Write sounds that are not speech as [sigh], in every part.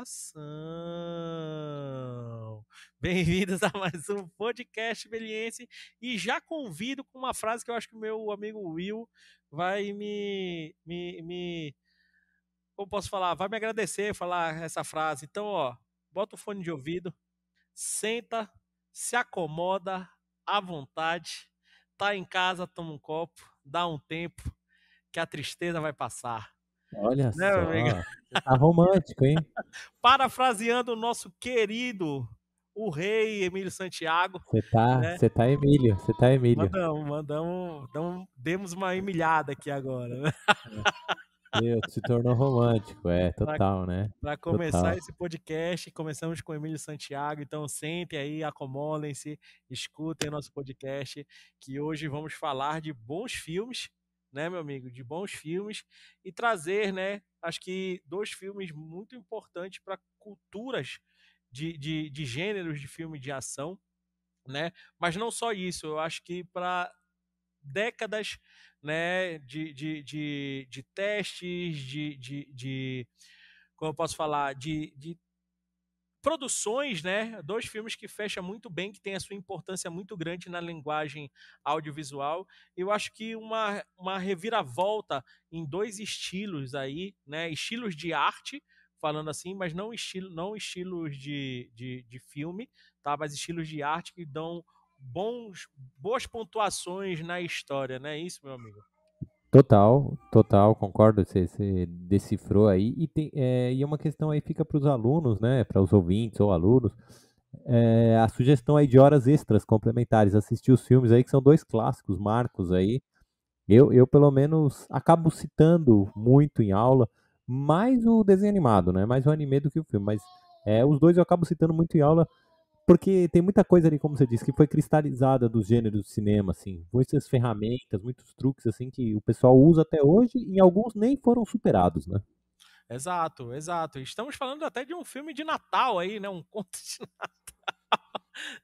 coração. Bem-vindos a [laughs] mais um podcast Beliense e já convido com uma frase que eu acho que o meu amigo Will vai me, me, me como posso falar, vai me agradecer falar essa frase. Então, ó, bota o fone de ouvido, senta, se acomoda à vontade, tá em casa, toma um copo, dá um tempo que a tristeza vai passar. Olha né, só. Tá romântico, hein? [laughs] Parafraseando o nosso querido, o rei Emílio Santiago. Você tá, né? tá Emílio, você tá Emílio. Mandamos, mandamos, damos, demos uma emilhada aqui agora. Né? É. se tornou romântico, é, total, né? pra, né? Para começar total. esse podcast, começamos com o Emílio Santiago, então sentem aí, acomodem-se, escutem nosso podcast, que hoje vamos falar de bons filmes né, meu amigo, de bons filmes e trazer, né, acho que dois filmes muito importantes para culturas de, de, de, gêneros de filme de ação, né? Mas não só isso, eu acho que para décadas, né, de, de, de, de testes, de, de, de como eu posso falar, de, de produções, né? Dois filmes que fecham muito bem, que tem a sua importância muito grande na linguagem audiovisual. Eu acho que uma, uma reviravolta em dois estilos aí, né? Estilos de arte, falando assim, mas não, estilo, não estilos de, de, de filme, tá? Mas estilos de arte que dão bons, boas pontuações na história, não né? é isso, meu amigo? Total, total, concordo, você, você decifrou aí. E, tem, é, e é uma questão aí fica para os alunos, né, para os ouvintes ou alunos, é, a sugestão aí de horas extras complementares, assistir os filmes aí, que são dois clássicos, marcos aí. Eu, eu pelo menos, acabo citando muito em aula, mais o desenho animado, né, mais o anime do que o filme, mas é, os dois eu acabo citando muito em aula, porque tem muita coisa ali, como você disse, que foi cristalizada dos gêneros de cinema, assim. Muitas ferramentas, muitos truques, assim, que o pessoal usa até hoje e alguns nem foram superados, né? Exato, exato. Estamos falando até de um filme de Natal aí, né? Um conto de Natal.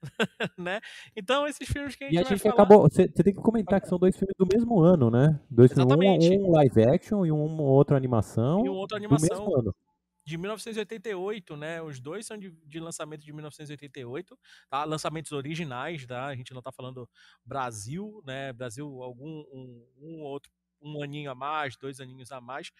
[laughs] né? Então, esses filmes que a gente, e a gente acabou. Você tem que comentar que são dois filmes do mesmo ano, né? Dois Exatamente. Filmes, um, um live action e um, outro animação. E um outro animação. Do mesmo ano de 1988, né? Os dois são de, de lançamento de 1988, tá? Lançamentos originais, tá? A gente não tá falando Brasil, né? Brasil, algum um, um outro um aninho a mais, dois aninhos a mais,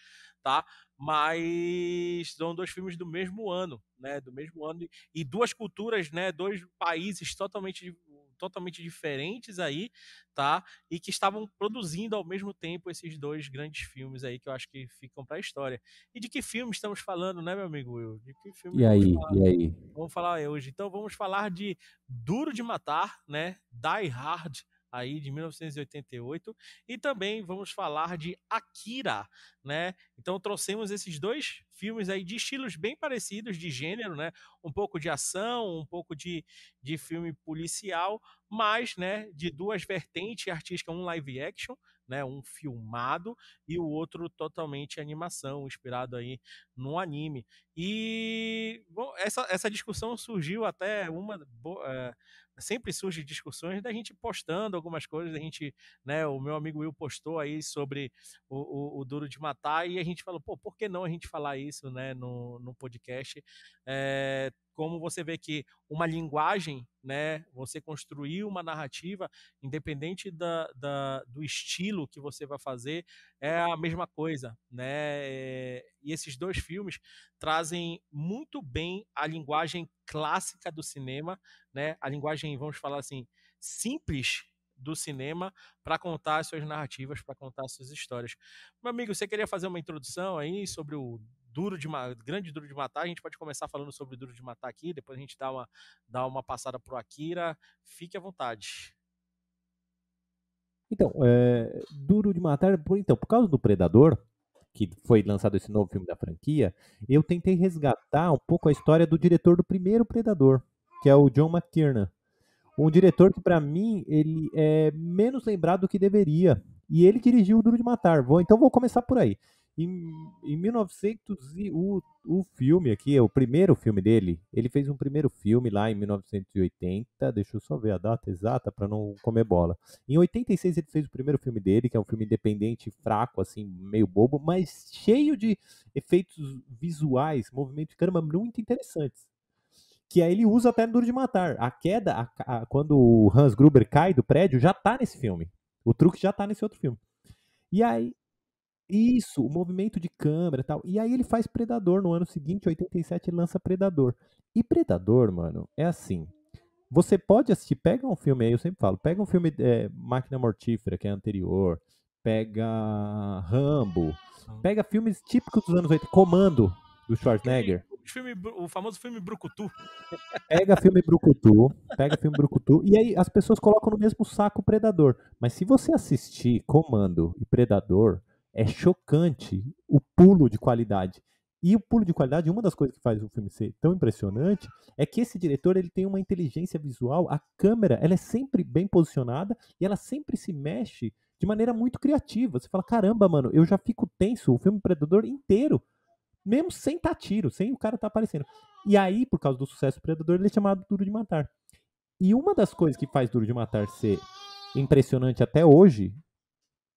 tá? Mas são dois filmes do mesmo ano, né? Do mesmo ano e duas culturas, né? Dois países totalmente totalmente diferentes aí, tá? E que estavam produzindo ao mesmo tempo esses dois grandes filmes aí que eu acho que ficam para a história. E de que filme estamos falando, né, meu amigo Will? De que filme? E aí? Falar? E aí? Vamos falar hoje. Então vamos falar de Duro de Matar, né? Die Hard aí de 1988 e também vamos falar de Akira, né? Então trouxemos esses dois filmes aí de estilos bem parecidos de gênero, né? Um pouco de ação, um pouco de, de filme policial, mas, né, de duas vertentes artísticas, um live action, né, um filmado e o outro totalmente animação, inspirado aí no anime. E bom, essa, essa discussão surgiu até uma é, sempre surge discussões da gente postando algumas coisas, da gente, né, o meu amigo Will postou aí sobre o, o, o Duro de Matar, e a gente falou, pô, por que não a gente falar isso, né, no, no podcast? É, como você vê que uma linguagem, né, você construir uma narrativa, independente da, da, do estilo que você vai fazer, é a mesma coisa, né? Eh, e esses dois filmes trazem muito bem a linguagem clássica do cinema, né? A linguagem, vamos falar assim, simples do cinema para contar as suas narrativas, para contar as suas histórias. Meu amigo, você queria fazer uma introdução aí sobre o Duro de Grande Duro de Matar. A gente pode começar falando sobre Duro de Matar aqui, depois a gente dá uma, dá uma passada pro Akira. Fique à vontade. Então, é, Duro de Matar, por, então, por causa do Predador, que foi lançado esse novo filme da franquia, eu tentei resgatar um pouco a história do diretor do primeiro Predador, que é o John McTiernan. Um diretor que, para mim, ele é menos lembrado do que deveria. E ele dirigiu o Duro de Matar. Vou, então vou começar por aí. Em, em 1900 e o, o filme aqui, o primeiro filme dele, ele fez um primeiro filme lá em 1980, deixa eu só ver a data exata para não comer bola. Em 86 ele fez o primeiro filme dele, que é um filme independente, fraco assim, meio bobo, mas cheio de efeitos visuais, movimento de câmera muito interessantes que aí ele usa até no Duro de Matar. A queda, a, a, quando o Hans Gruber cai do prédio, já tá nesse filme. O truque já tá nesse outro filme. E aí, isso, o movimento de câmera e tal. E aí ele faz Predador no ano seguinte, 87, ele lança Predador. E Predador, mano, é assim. Você pode assistir, pega um filme aí, eu sempre falo, pega um filme é, Máquina Mortífera, que é anterior, pega Rambo, pega filmes típicos dos anos 80, Comando, do Schwarzenegger. filme, o famoso filme Brucutu. Pega filme Brucutu, pega filme Brucutu, e aí as pessoas colocam no mesmo saco Predador. Mas se você assistir Comando e Predador, é chocante o pulo de qualidade. E o pulo de qualidade, uma das coisas que faz o filme ser tão impressionante é que esse diretor ele tem uma inteligência visual. A câmera ela é sempre bem posicionada e ela sempre se mexe de maneira muito criativa. Você fala, caramba, mano, eu já fico tenso o filme Predador inteiro, mesmo sem tá tiro, sem o cara tá aparecendo. E aí, por causa do sucesso do Predador, ele é chamado Duro de Matar. E uma das coisas que faz Duro de Matar ser impressionante até hoje,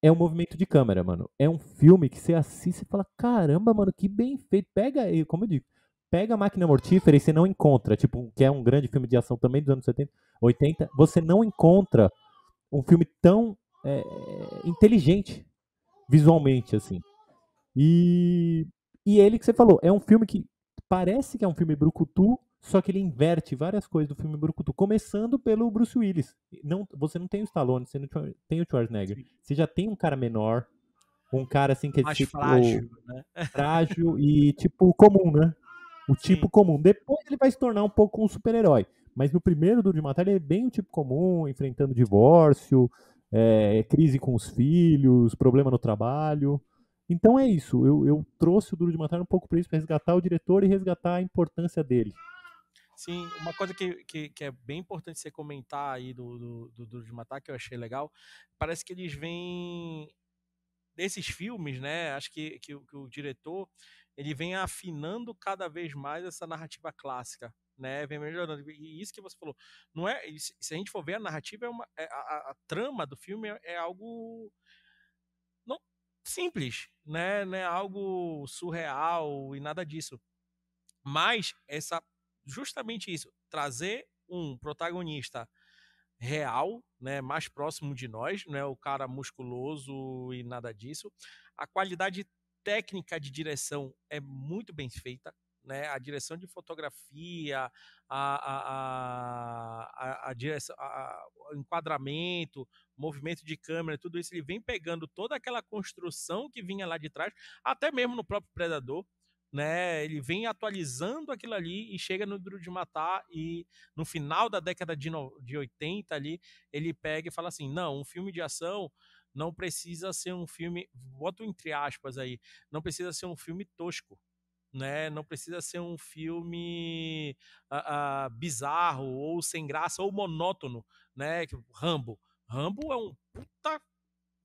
é um movimento de câmera, mano. É um filme que você assiste e fala, caramba, mano, que bem feito. Pega, como eu digo, pega a Máquina Mortífera e você não encontra, tipo, que é um grande filme de ação também dos anos 70, 80, você não encontra um filme tão é, inteligente visualmente, assim. E, e é ele que você falou, é um filme que parece que é um filme brucutu, só que ele inverte várias coisas do filme Brucutu, começando pelo Bruce Willis. Não, você não tem o Stallone, você não tem o Schwarzenegger. Sim. Você já tem um cara menor, um cara assim que é Mais tipo frágil, né? [laughs] frágil e tipo comum, né? O tipo Sim. comum. Depois ele vai se tornar um pouco um super-herói. Mas no primeiro Duro de Matar ele é bem o tipo comum, enfrentando divórcio, é, crise com os filhos, problema no trabalho. Então é isso. Eu, eu trouxe o Duro de Matar um pouco para isso, para resgatar o diretor e resgatar a importância dele. Sim, uma coisa que, que, que, é bem importante você comentar aí do, do, do de Matar, que eu achei legal, parece que eles vêm desses filmes, né? Acho que, que, que, o diretor ele vem afinando cada vez mais essa narrativa clássica, né? Vem melhorando. E isso que você falou, não é? Se a gente for ver a narrativa é uma, é, a, a, trama do filme é, é algo não simples, né? né algo surreal e nada disso. Mas essa justamente isso, trazer um protagonista real, né, mais próximo de nós, não é o cara musculoso e nada disso. A qualidade técnica de direção é muito bem feita, né? A direção de fotografia, a, a, a, a direção, o enquadramento, movimento de câmera, tudo isso ele vem pegando toda aquela construção que vinha lá de trás, até mesmo no próprio Predador, né? Ele vem atualizando aquilo ali e chega no Duro de Matar e no final da década de, no, de 80 ali, ele pega e fala assim, não, um filme de ação não precisa ser um filme, boto entre aspas aí, não precisa ser um filme tosco, né? Não precisa ser um filme uh, uh, bizarro ou sem graça ou monótono, né? Rambo. Rambo é um puta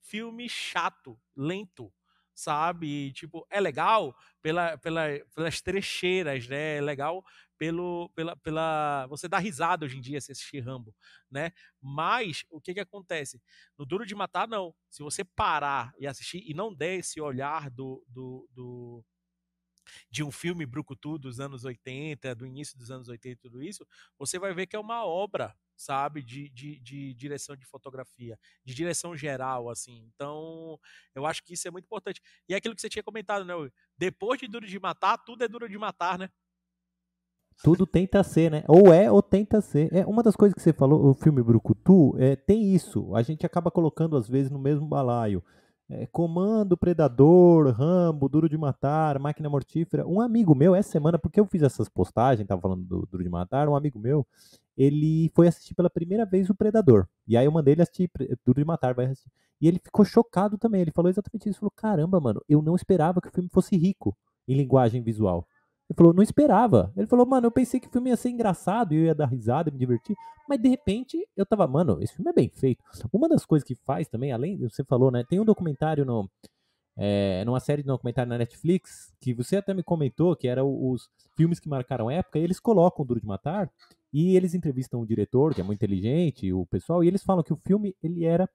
filme chato, lento, sabe? E, tipo, é legal pela, pela, pelas trecheiras, né? É legal pelo, pela, pela. Você dá risada hoje em dia se assistir Rambo, né? Mas o que que acontece? No Duro de Matar, não. Se você parar e assistir e não der esse olhar do, do, do de um filme brucutu dos anos 80, do início dos anos 80 tudo isso, você vai ver que é uma obra, sabe? De, de, de, direção de fotografia, de direção geral, assim. Então, eu acho que isso é muito importante. E é aquilo que você tinha comentado, né? Depois de Duro de Matar, tudo é Duro de Matar, né? Tudo tenta ser, né? Ou é ou tenta ser. É uma das coisas que você falou, o filme Brucutu, é, tem isso. A gente acaba colocando às vezes no mesmo balaio é, Comando, Predador, Rambo, Duro de Matar, Máquina Mortífera. Um amigo meu, essa semana, porque eu fiz essas postagens, tava falando do Duro de Matar, um amigo meu, ele foi assistir pela primeira vez o Predador. E aí eu mandei ele assistir Duro de Matar, vai assistir. E ele ficou chocado também, ele falou exatamente isso, falou, caramba, mano, eu não esperava que o filme fosse rico em linguagem visual. Ele falou, não esperava. Ele falou, mano, eu pensei que o filme ia ser engraçado, eu ia dar risada, me divertir. Mas de repente, eu tava, mano, esse filme é bem feito. Uma das coisas que faz também, além, você falou, né? Tem um documentário no. É, numa série de documentário na Netflix, que você até me comentou, que era os filmes que marcaram época, e eles colocam Duro de Matar, e eles entrevistam o diretor, que é muito inteligente, o pessoal, e eles falam que o filme, ele era.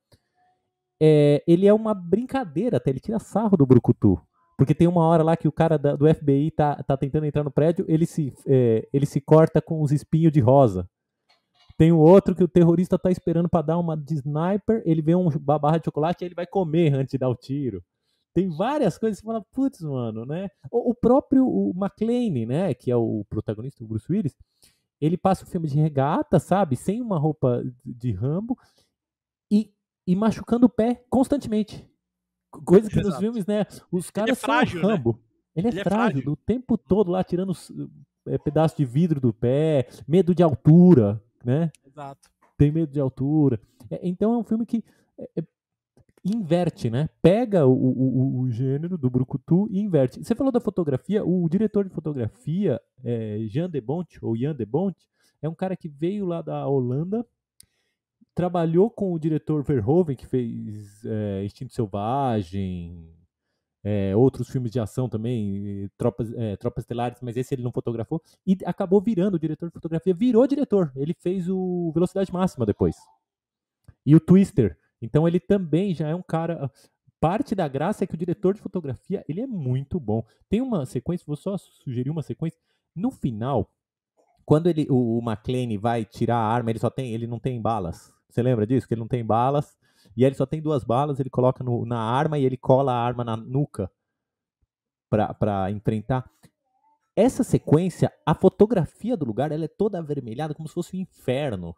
É, ele é uma brincadeira, até ele tira sarro do Brucutu. Porque tem uma hora lá que o cara da, do FBI tá, tá tentando entrar no prédio, ele se, é, ele se corta com os espinhos de rosa. Tem um outro que o terrorista tá esperando para dar uma de sniper, ele vê uma barra de chocolate e ele vai comer antes de dar o tiro. Tem várias coisas que você fala, putz, mano, né? O, o próprio o McLean, né, que é o protagonista, o Bruce Willis, ele passa o filme de regata, sabe? Sem uma roupa de Rambo e, e machucando o pé constantemente. Coisa que Exato. nos filmes, né? Os é caras né? É ele é frágil, são Rambo. Né? Ele, é, ele frágil, é frágil o tempo todo lá tirando é, pedaço de vidro do pé, medo de altura, né? Exato. Tem medo de altura. É, então é um filme que é, é inverte, né? Pega o, o, o, gênero do Brucutu e inverte. Você falou da fotografia, o diretor de fotografia, é Jean de Bont, ou Jan de Bont, é um cara que veio lá da Holanda, trabalhou com o diretor Verhoeven, que fez é, Instinto Selvagem, é, outros filmes de ação também, Tropas, é, Tropas Estelares, mas esse ele não fotografou, e acabou virando o diretor de fotografia, virou diretor. Ele fez o Velocidade Máxima depois. E o Twister. Então ele também já é um cara. Ah, parte da graça é que o diretor de fotografia ele é muito bom. Tem uma sequência, vou só sugerir uma sequência. No final, quando ele, o, o vai tirar a arma, ele só tem, ele não tem balas. Você lembra disso? Que ele não tem balas. E aí ele só tem duas balas, ele coloca no, na arma e ele cola a arma na nuca para enfrentar. Essa sequência, a fotografia do lugar, ela é toda avermelhada, como se fosse um inferno.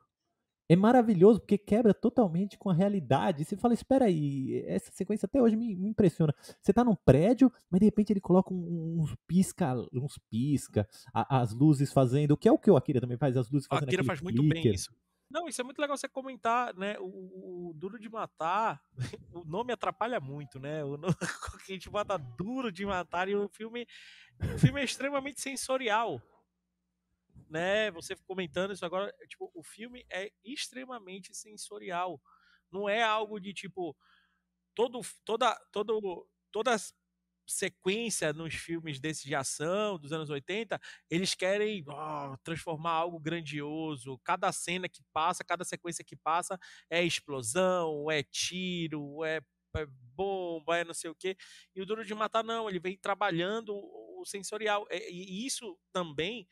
É maravilhoso, porque quebra totalmente com a realidade. você fala, espera aí, essa sequência até hoje me, me impressiona. Você tá num prédio, mas de repente ele coloca uns pisca, uns pisca, a, as luzes fazendo, que é o que o Akira também faz, as luzes fazendo O Akira faz clicker. muito bem isso. Não, isso é muito legal você comentar, né? O, o Duro de Matar, [laughs] o nome atrapalha muito, né? O nome, [laughs] a gente bota Duro de Matar e o filme, o filme é extremamente sensorial. Né? Você comentando isso agora, é, tipo, o filme é extremamente sensorial. Não é algo de tipo todo toda todo todas sequência nos filmes desses de ação dos anos 80, eles querem oh, transformar algo grandioso. Cada cena que passa, cada sequência que passa é explosão, é tiro, é, é bomba, é não sei o quê. E o Duro de Matar não, ele vem trabalhando o sensorial. É, e isso também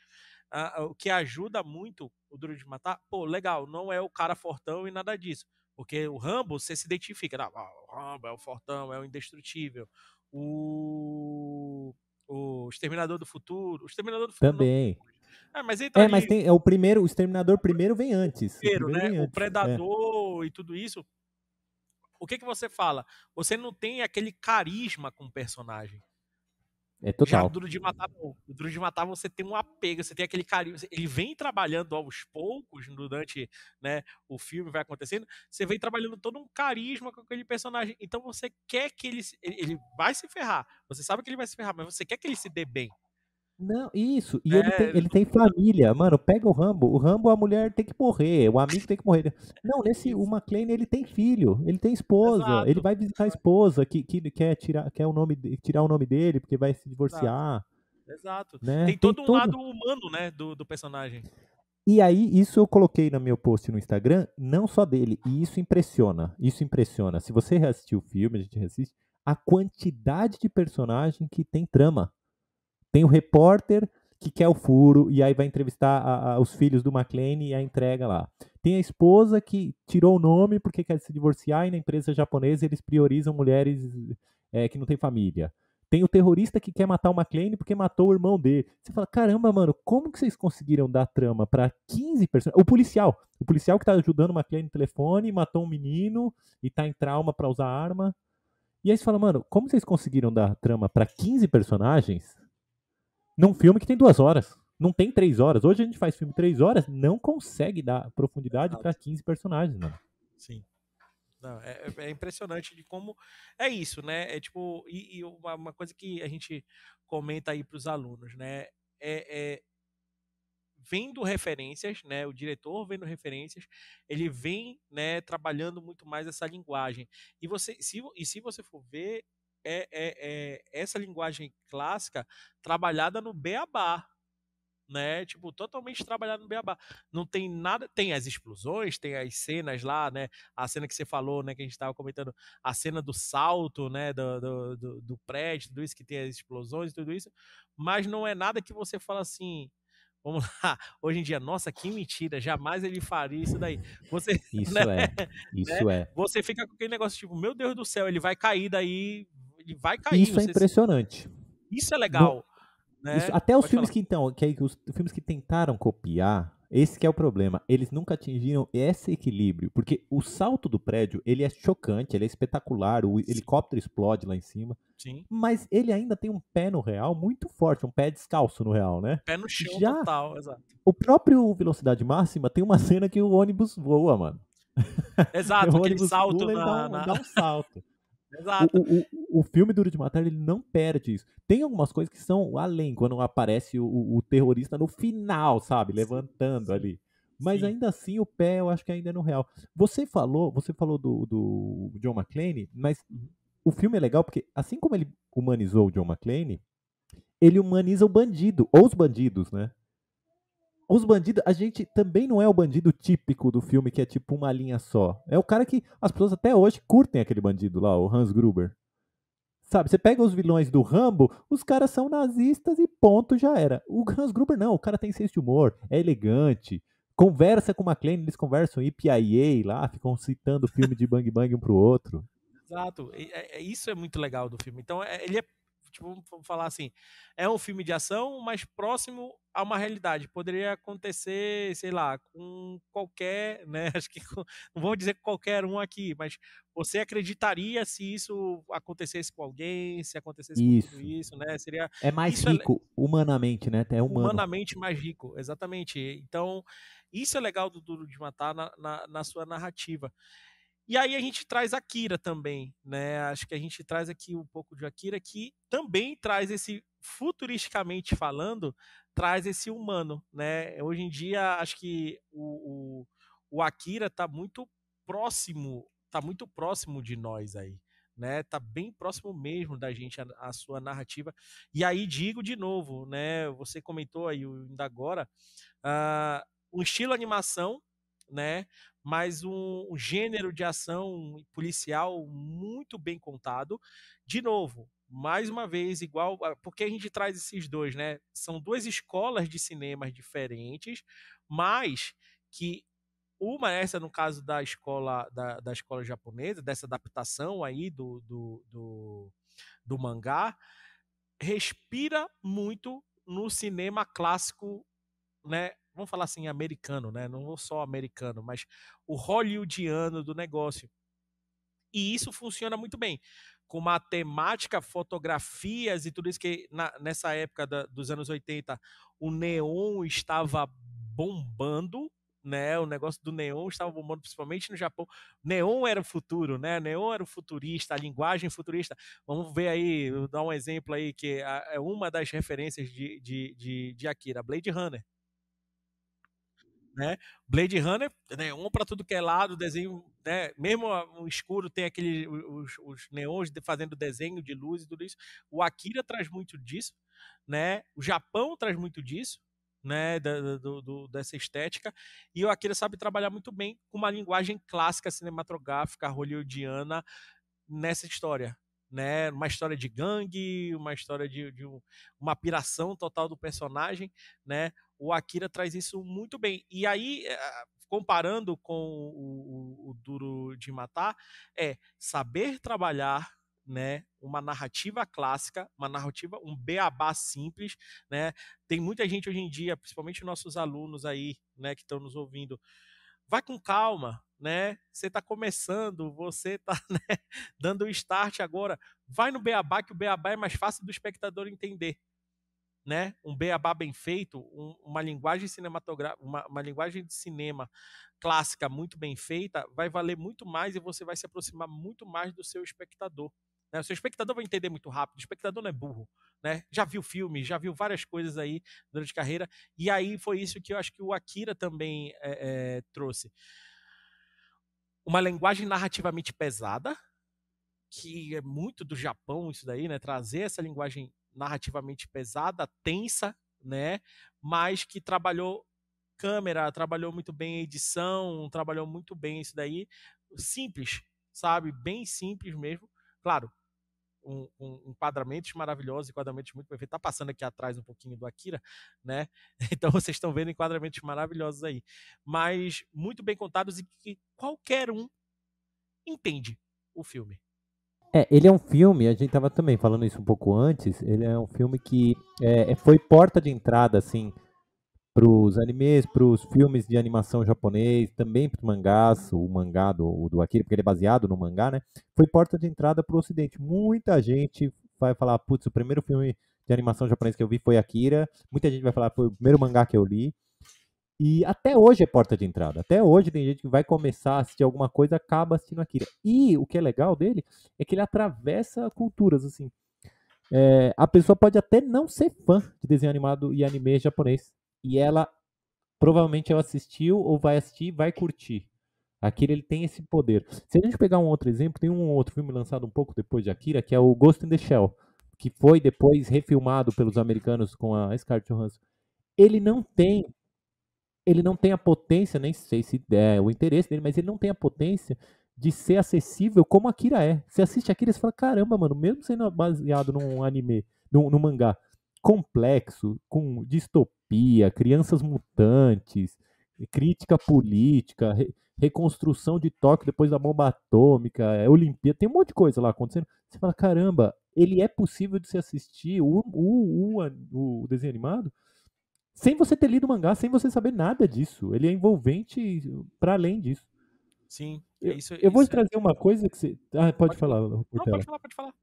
o que ajuda muito o Duro de Matar, pô, legal, não é o cara fortão e nada disso. Porque o Rambo, você se identifica, o Rambo é o fortão, é o indestrutível o, o Exterminador do Futuro. O Exterminador do Futuro também. Não... Ah, é, mas então, é, mas tem, é o primeiro, o Exterminador primeiro vem antes. Primeiro, o, primeiro né? Antes, o é. Predador é. e tudo isso. O que, que você fala? Você não tem aquele carisma com o personagem. É total. Já o Duro de Matar, não. O Duro de Matar você tem um apego, você tem aquele carinho. Ele vem trabalhando aos poucos durante né, o filme, vai acontecendo. Você vem trabalhando todo um carisma com aquele personagem. Então você quer que ele. Ele vai se ferrar. Você sabe que ele vai se ferrar, mas você quer que ele se dê bem. Não, isso. E é... ele, tem, é. ele tem família. Mano, pega o Rambo. O Rambo, a mulher tem que morrer. O amigo tem que morrer. Não, nesse o McLean, ele tem filho. Ele tem esposa. Exato. Ele vai visitar a esposa, que, que quer, tirar, quer o nome, tirar o nome dele, porque vai se divorciar. Exato. Né? Tem todo tem um todo... lado humano, né, do, do personagem. E aí, isso eu coloquei no meu post no Instagram, não só dele. E isso impressiona. Isso impressiona. Se você reassistiu o filme, a gente reassiste, a quantidade de personagem que tem trama. Tem o repórter que quer o furo e aí vai entrevistar a, a, os filhos do McLean e a entrega lá. Tem a esposa que tirou o nome porque quer se divorciar e na empresa japonesa eles priorizam mulheres é, que não têm família. Tem o terrorista que quer matar o McLean porque matou o irmão dele. Você fala, caramba, mano, como que vocês conseguiram dar trama para 15 pessoas? O policial, o policial que tá ajudando o McLean no telefone, matou um menino e tá em trauma para usar arma. E aí você fala, mano, como vocês conseguiram dar trama para 15 personagens num filme que tem duas horas. Não tem três horas. Hoje a gente faz filme três horas, não consegue dar profundidade para 15 personagens, mano. Sim. Não, é, é, é, impressionante de como é isso, né? É tipo, e, e uma, uma, coisa que a gente comenta aí para os alunos, né? É, é, vendo referências, né? O diretor vendo referências, ele vem, né? Trabalhando muito mais essa linguagem. E você, se, e se você for ver, é, é, é essa linguagem clássica trabalhada no beabá, né? Tipo, totalmente trabalhado no beabá. Não tem nada, tem as explosões, tem as cenas lá, né? A cena que você falou, né, que a gente estava comentando, a cena do salto, né, do, do, do, do prédio, tudo isso que tem as explosões, e tudo isso, mas não é nada que você fala assim, Vamos lá. [laughs] Hoje em dia, nossa, que mentira. Jamais ele faria isso daí. Você, [laughs] isso né? é. Né, isso né? é. Você fica com aquele negócio tipo, meu Deus do céu, ele vai cair daí, ele vai cair. Isso é impressionante. Se... Isso é legal. No... Né? Isso, até Pode os filmes falar. que então, que, os filmes que tentaram copiar, esse que é o problema. Eles nunca atingiram esse equilíbrio, porque o salto do prédio ele é chocante, ele é espetacular, o Sim. helicóptero explode lá em cima. Sim. Mas ele ainda tem um pé no real muito forte, um pé descalço no real, né? Pé no chão Já total, exato. O próprio Velocidade Máxima tem uma cena que o ônibus voa, mano. Exato, [laughs] aquele salto voa, na, dá, na... dá um salto. Exato. O, o, o filme Duro de Matar, ele não perde isso. Tem algumas coisas que são além, quando aparece o, o terrorista no final, sabe? Levantando Sim. ali. Mas Sim. ainda assim, o pé eu acho que ainda é no real. Você falou, você falou do, do John McClane, mas uhum. o filme é legal porque, assim como ele humanizou o John McClane, ele humaniza o bandido, ou os bandidos, né? os bandidos, a gente também não é o bandido típico do filme, que é tipo uma linha só. É o cara que as pessoas até hoje curtem aquele bandido lá, o Hans Gruber. Sabe, você pega os vilões do Rambo, os caras são nazistas e ponto, já era. O [laughs] Hans Gruber não, o cara tem senso de humor, é elegante, conversa com o McLean, eles conversam IPIA lá, ficam citando o filme de Bang Bang um pro outro. Exato, é, é, isso é muito legal do filme. Então, é, ele é tipo, vamos falar assim, é um filme de ação, mas próximo a uma realidade. Poderia acontecer, sei lá, com qualquer, [laughs] né? Acho que não vou dizer qualquer um aqui, mas você acreditaria se isso acontecesse com alguém, se acontecesse isso. com isso, né? Seria É mais é rico é... humanamente, né? É humano. Humanamente mais rico, exatamente. Então, isso é legal do Duro de Matar na, na, na sua narrativa. E aí a gente traz Akira também, né? Acho que a gente traz aqui um pouco de Akira que também traz esse futuristicamente falando, traz esse humano, né? Hoje em dia acho que o, o, o Akira está muito próximo, tá muito próximo de nós aí. Né, tá bem próximo mesmo da gente a, a, sua narrativa. E aí digo de novo, né? Você comentou aí ainda agora uh, ah, o estilo animação né? Mas um, um gênero de ação policial muito bem contado. De novo, mais uma vez, igual. Porque a gente traz esses dois, né? São duas escolas de cinemas diferentes, mas que uma, é essa no caso da escola da, da escola japonesa, dessa adaptação aí do, do, do, do mangá, respira muito no cinema clássico né, vamos falar assim, americano, né? Não só americano, mas o hollywoodiano do negócio. E isso funciona muito bem. Com matemática, fotografias e tudo isso que na, nessa época da, dos anos 80 o neon estava bombando, né? O negócio do neon estava bombando principalmente no Japão. Neon era o futuro, né? Neon era o futurista, a linguagem futurista. Vamos ver aí, dar um exemplo aí que é, é uma das referências de, de, de, de Akira, Blade Runner. Né? Blade Runner, né, um para tudo que é lado, desenho, né, mesmo o escuro tem aquele, os, os neons fazendo desenho de luz e tudo isso. O Akira traz muito disso, né? O Japão traz muito disso, né, do, do, dessa estética. E o Akira sabe trabalhar muito bem com uma linguagem clássica cinematográfica hollywoodiana nessa história. Né, uma história de gangue, uma história de, de uma piração total do personagem, né, o Akira traz isso muito bem. E aí, eh, comparando com o, o, o Duro de Matar, é saber trabalhar né, uma narrativa clássica, uma narrativa, um beabá simples, né? Tem muita gente hoje em dia, principalmente nossos alunos aí, né, que estão nos ouvindo. Vai com calma, né? Você está começando, você está [laughs] né, dando o start agora. Vai no beabá, que o beabá é mais fácil do espectador entender né, um beabá bem feito, um, uma linguagem cinematográfica, uma, uma, linguagem de cinema clássica muito bem feita, vai valer muito mais e você vai se aproximar muito mais do seu espectador. Né? O seu espectador vai entender muito rápido, o espectador não é burro. Né? Já viu filme, já viu várias coisas aí durante a carreira, e aí foi isso que eu acho que o Akira também é, é, trouxe. Uma linguagem narrativamente pesada, que é muito do Japão isso daí, né? Trazer essa linguagem narrativamente pesada, tensa, né? Mas que trabalhou câmera, trabalhou muito bem a edição, trabalhou muito bem isso daí. Simples, sabe? Bem simples mesmo. Claro, um, um, enquadramentos maravilhosos, enquadramentos muito perfeitos. Tá passando aqui atrás um pouquinho do Akira, né? [laughs] Então vocês estão vendo enquadramentos maravilhosos aí, mas muito bem contados e que qualquer um entende o filme, é, ele é um filme, a gente estava também falando isso um pouco antes, ele é um filme que é, é, foi porta de entrada, assim, pros animes, pros filmes de animação japonês, também pros mangás, o mangá do, do Akira, porque ele é baseado no mangá, né? Foi porta de entrada pro ocidente. Muita gente vai falar, putz, o primeiro filme de animação japonês que eu vi foi Akira, muita gente vai falar, foi o primeiro mangá que eu li, e até hoje é porta de entrada. Até hoje tem gente que vai começar a assistir alguma coisa acaba assistindo Akira. E o que é legal dele é que ele atravessa culturas, assim. É, a pessoa pode até não ser fã de desenho animado e anime japonês. E ela provavelmente ela assistiu ou vai assistir e vai curtir. Akira ele tem esse poder. Se a gente pegar um outro exemplo, tem um outro filme lançado um pouco depois de Akira, que é o Ghost in the Shell, que foi depois refilmado pelos americanos com a Scarlett Johansson. Ele não tem ele não tem a potência, nem sei se é o interesse dele, mas ele não tem a potência de ser acessível como Akira é. Você assiste Akira e fala, caramba, mano, mesmo sendo baseado num anime, num, num mangá complexo, com distopia, crianças mutantes, crítica política, re reconstrução de Tóquio depois da bomba atômica, é, Olimpíada, tem um monte de coisa lá acontecendo. Você fala, caramba, ele é possível de se assistir, o, o, o, o desenho animado, sem você ter lido o mangá, sem você saber nada disso. Ele é envolvente para além disso. Sim. É eu, isso, eu isso vou é... trazer uma coisa que você. Ah, pode, pode falar. Não, pode falar, pode falar.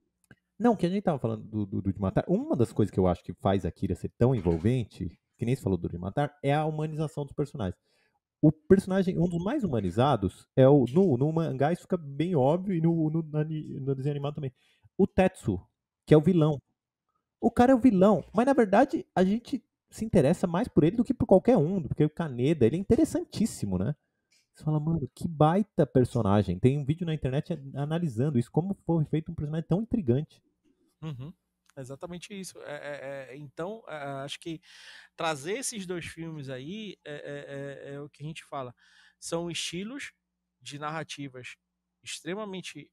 Não, que a gente tava falando do, do, do de matar. Uma das coisas que eu acho que faz a Kira ser tão envolvente, que nem se falou do de matar, é a humanização dos personagens. O personagem, um dos mais humanizados, é o. No, no mangá isso fica bem óbvio, e no, no, no desenho animado também. O Tetsu, que é o vilão. O cara é o vilão, mas na verdade a gente se interessa mais por ele do que por qualquer um, porque o Caneda, ele é interessantíssimo, né? Você fala, mano, que baita personagem. Tem um vídeo na internet analisando isso, como foi feito um personagem tão intrigante. Uhum, exatamente isso. É, é, é então, é, é, acho que trazer esses dois filmes aí é, é, o que a gente fala. São estilos de narrativas extremamente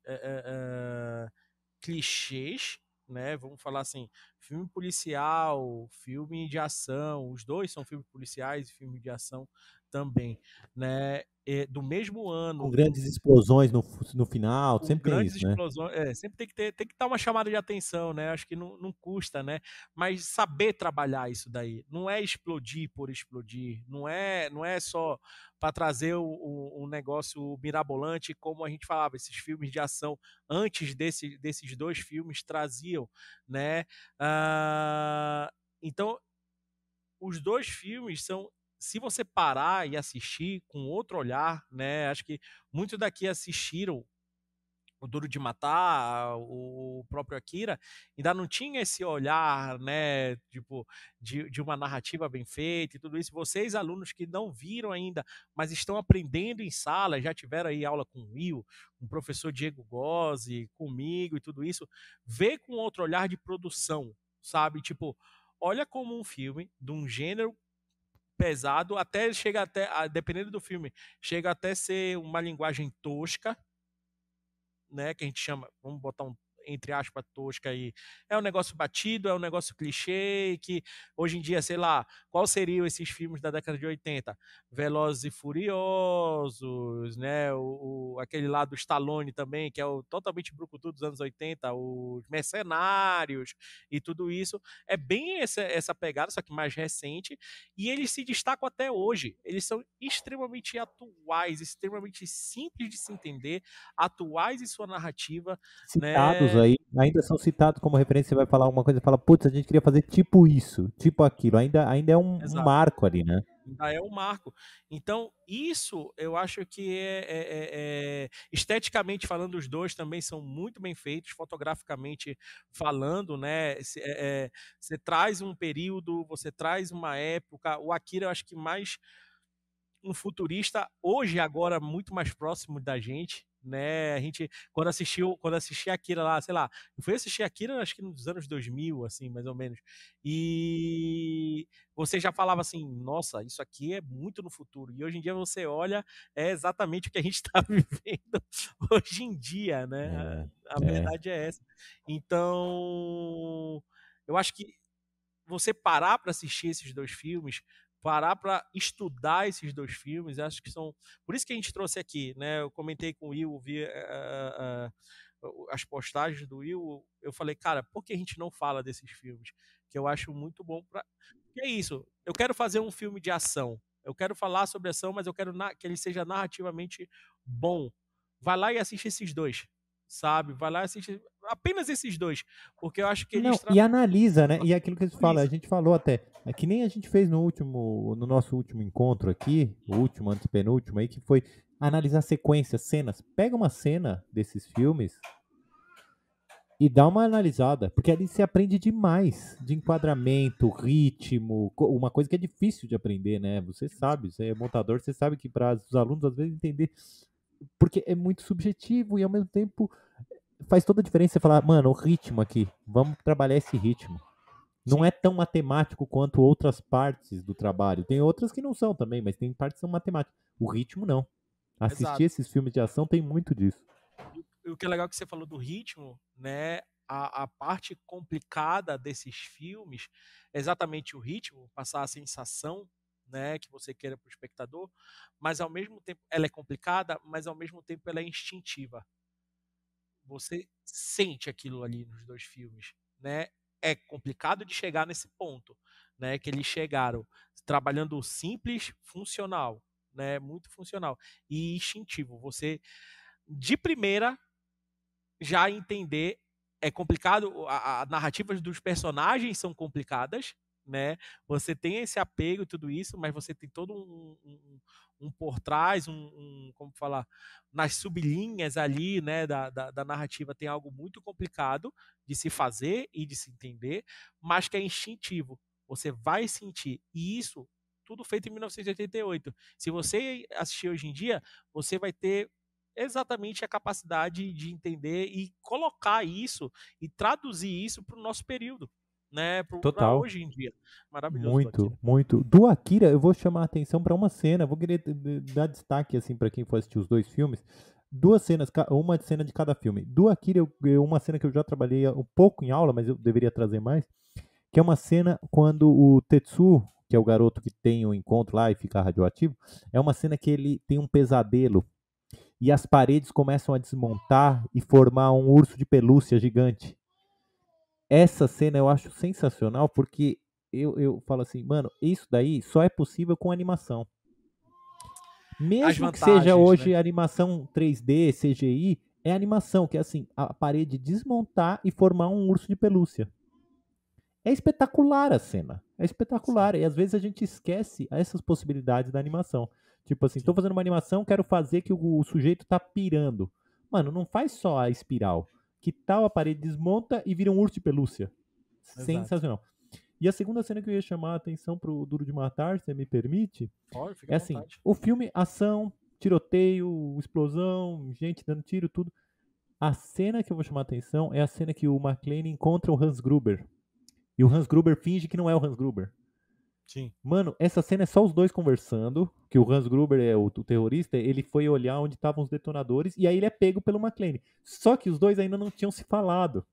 clichês, né? Vamos falar assim, filme policial, filme de ação, os dois são filmes policiais e filmes de ação também, né? É, do mesmo ano. Com grandes explosões no, no final, sempre tem isso, né? explosões, né? É, sempre tem que ter, tem que dar uma chamada de atenção, né? Acho que não, não custa, né? Mas saber trabalhar isso daí, não é explodir por explodir, não é, não é só para trazer o, o, um negócio mirabolante, como a gente falava, esses filmes de ação antes desse, desses dois filmes traziam, né? Ah, então, os dois filmes são se você parar e assistir com outro olhar, né? Acho que muitos daqui assistiram o Duro de Matar, o próprio Akira, ainda não tinha esse olhar, né, tipo, de, de, uma narrativa bem feita e tudo isso. Vocês, alunos que não viram ainda, mas estão aprendendo em sala, já tiveram aí aula com o Will, com o professor Diego Gozzi, comigo e tudo isso, vê com outro olhar de produção, sabe? Tipo, olha como um filme de um gênero pesado, até chega até, dependendo do filme, chega até ser uma linguagem tosca, né, que a gente chama, vamos botar um entre aspas, tosca e é um negócio batido, é um negócio clichê, que hoje em dia, sei lá, qual seriam esses filmes da década de 80? Velozes e Furiosos, né? O, o aquele lá do Stallone também, que é o totalmente brucutu dos anos 80, os Mercenários e tudo isso. É bem essa, essa pegada, só que mais recente, e eles se destacam até hoje. Eles são extremamente atuais, extremamente simples de se entender, atuais em sua narrativa, né? Citados, né? Aí ainda são citados como referência, você vai falar alguma coisa e fala, putz, a gente queria fazer tipo isso, tipo aquilo. Ainda, ainda é um, um marco ali, né? Ainda é um marco. Então, isso eu acho que é, é, é, é esteticamente falando, os dois também são muito bem feitos, fotograficamente falando, né? Você é, é traz um período, você traz uma época. O Akira, eu acho que mais um futurista hoje agora muito mais próximo da gente, né? A gente, quando assistiu, quando assisti Akira lá, sei lá, eu fui assistir Akira acho que nos anos 2000, assim, mais ou menos. E você já falava assim, nossa, isso aqui é muito no futuro. E hoje em dia você olha, é exatamente o que a gente está [laughs] vivendo hoje em dia, né? É, a é. verdade é. é essa. Então, eu acho que você parar para assistir esses dois filmes parar para estudar esses dois filmes, acho que são. Por isso que a gente trouxe aqui, né? Eu comentei com o Will, vi uh, uh, as postagens do Will, eu falei, cara, por que a gente não fala desses filmes? Que eu acho muito bom para. é isso, eu quero fazer um filme de ação. Eu quero falar sobre ação, mas eu quero que ele seja narrativamente bom. Vai lá e assiste esses dois, sabe? Vai lá e assiste apenas esses dois, porque eu acho que eles Não, e analisa, né? E aquilo que eles falam, a gente falou até, é que nem a gente fez no último, no nosso último encontro aqui, o último antes penúltimo aí que foi analisar sequências, cenas. Pega uma cena desses filmes e dá uma analisada, porque ali você aprende demais de enquadramento, ritmo, uma coisa que é difícil de aprender, né? Você sabe, você é montador, você sabe que para os alunos às vezes entender porque é muito subjetivo e ao mesmo tempo faz toda a diferença você falar, mano, o ritmo aqui, vamos trabalhar esse ritmo. Não é tão matemático quanto outras partes do trabalho. Tem outras que não são também, mas tem partes que são matemáticas. O ritmo não. Assistir Exato. esses filmes de ação tem muito disso. E o que é legal que você falou do ritmo, né? A, a, parte complicada desses filmes é exatamente o ritmo, passar a sensação né, que você queira para o espectador, mas ao mesmo tempo ela é complicada, mas ao mesmo tempo ela é instintiva. Você sente aquilo ali nos dois filmes, né? É complicado de chegar nesse ponto, né? Que eles chegaram trabalhando simples, funcional, né? Muito funcional e instintivo. Você de primeira já entender é complicado, as narrativas dos personagens são complicadas, né? Você tem esse apego e tudo isso, mas você tem todo um, um, um por trás, um, um, como falar, nas sublinhas ali, né, da, da, da, narrativa tem algo muito complicado de se fazer e de se entender, mas que é instintivo. Você vai sentir. E isso, tudo feito em 1988. Se você assistir hoje em dia, você vai ter exatamente a capacidade de entender e colocar isso e traduzir isso para o nosso período né? Pro, Total. hoje em dia. Maravilhoso. Muito, muito. Do Akira, eu vou chamar a atenção para uma cena, vou querer eh, eh, dar destaque, assim, para quem for assistir os dois filmes. Duas cenas, uma cena de cada filme. Do Akira, uma cena que eu já trabalhei um pouco em aula, mas eu deveria trazer mais, que é uma cena quando o Tetsu, que é o garoto que tem o um encontro lá e fica radioativo, é uma cena que ele tem um pesadelo e as paredes começam a desmontar e formar um urso de pelúcia gigante. Essa cena eu acho sensacional porque eu, eu falo assim, mano, isso daí só é possível com animação. Mesmo que seja hoje né? animação 3D, CGI, é animação, que é assim, a parede desmontar e formar um urso de pelúcia. É espetacular a cena. É espetacular. Sim. E às vezes a gente esquece essas possibilidades da animação. Tipo assim, estou fazendo uma animação, quero fazer que o, sujeito tá pirando. Mano, não faz só a espiral que tal a parede desmonta e vira um urso de pelúcia. Exato. Sensacional. E a segunda cena que eu ia chamar a atenção pro Duro de Matar, se me permite, Pode, é assim, vontade. o filme, ação, tiroteio, explosão, gente dando tiro, tudo. A cena que eu vou chamar a atenção é a cena que o McLean encontra o Hans Gruber. E o Hans Gruber finge que não é o Hans Gruber. Sim. Mano, essa cena é só os dois conversando, que o Hans Gruber é o, o terrorista, ele foi olhar onde estavam os detonadores e aí ele é pego pelo McLean. Só que os dois ainda não tinham se falado.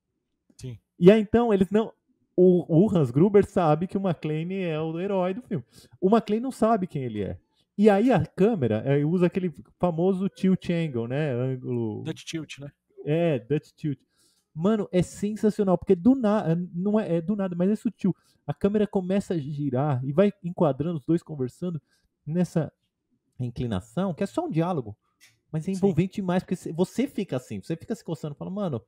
Sim. E aí então eles não o, o Hans Gruber sabe que o McLean é o herói do filme. O McLean não sabe quem ele é. E aí a câmera usa aquele famoso tilt angle, né? Ângulo. Dutch tilt, né? É, Dutch tilt. Mano, é sensacional, porque do nada, é, não é, é, do nada, mas é sutil. A câmera começa a girar e vai enquadrando os dois conversando nessa inclinação, que é só um diálogo, mas é envolvente Sim. demais, porque você fica assim, você fica se coçando, fala, mano,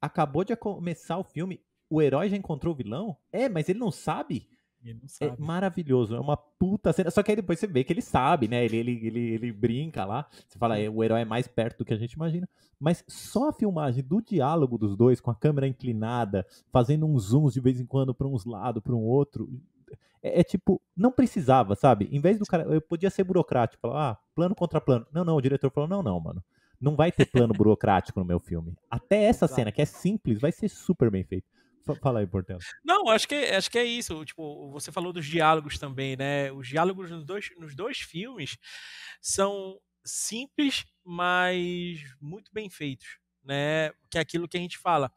acabou de começar o filme, o herói já encontrou o vilão? É, mas ele não sabe? É maravilhoso, é uma puta cena. Só que aí depois você vê que ele sabe, né? Ele, ele, ele, ele brinca lá. Você fala, é, o herói é mais perto do que a gente imagina. Mas só a filmagem do diálogo dos dois, com a câmera inclinada, fazendo uns zooms de vez em quando para uns lados, para um outro. É, é, tipo, não precisava, sabe? Em vez do cara. Eu podia ser burocrático, falar, ah, plano contra plano. Não, não, o diretor falou, não, não, mano. Não vai ter plano burocrático no meu filme. Até essa cena, que é simples, vai ser super bem feito. Fala aí, Portela. Não, acho que, acho que é isso. Tipo, você falou dos diálogos também, né? Os diálogos nos dois, nos dois filmes são simples, mas muito bem feitos, né? Que é aquilo que a gente fala.